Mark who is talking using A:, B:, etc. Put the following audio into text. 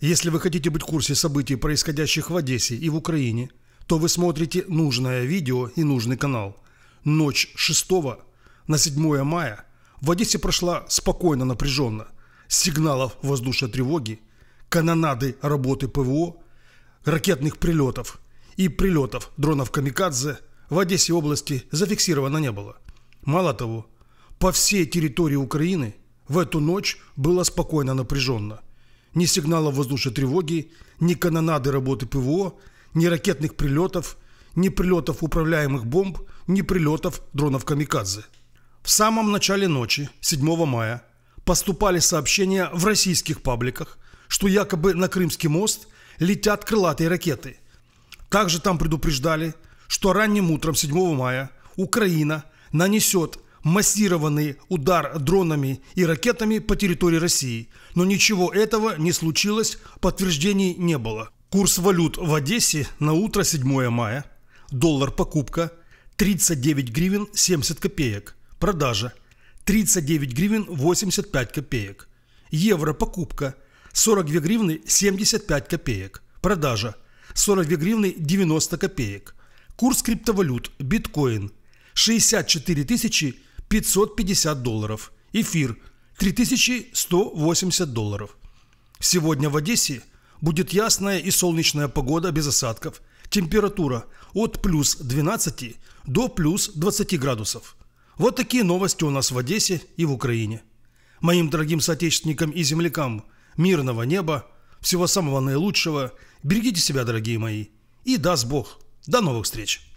A: Если вы хотите быть в курсе событий, происходящих в Одессе и в Украине, то вы смотрите нужное видео и нужный канал. Ночь 6 на 7 мая в Одессе прошла спокойно напряженно. Сигналов воздушной тревоги, канонады работы ПВО, ракетных прилетов и прилетов дронов «Камикадзе» в Одессе области зафиксировано не было. Мало того, по всей территории Украины в эту ночь было спокойно напряженно – ни сигнала воздушной тревоги, ни канонады работы ПВО, ни ракетных прилетов, ни прилетов управляемых бомб, ни прилетов дронов «Камикадзе». В самом начале ночи, 7 мая, поступали сообщения в российских пабликах, что якобы на Крымский мост летят крылатые ракеты. Также там предупреждали, что ранним утром 7 мая Украина нанесет массированный удар дронами и ракетами по территории России. Но ничего этого не случилось, подтверждений не было. Курс валют в Одессе на утро 7 мая. Доллар покупка 39 гривен 70 копеек. Продажа 39 гривен 85 копеек. Евро покупка 42 гривны 75 копеек. Продажа 42 гривны 90 копеек. Курс криптовалют биткоин 64 тысячи 550 долларов. Эфир – 3180 долларов. Сегодня в Одессе будет ясная и солнечная погода без осадков. Температура от плюс 12 до плюс 20 градусов. Вот такие новости у нас в Одессе и в Украине. Моим дорогим соотечественникам и землякам мирного неба, всего самого наилучшего. Берегите себя, дорогие мои. И даст Бог. До новых встреч.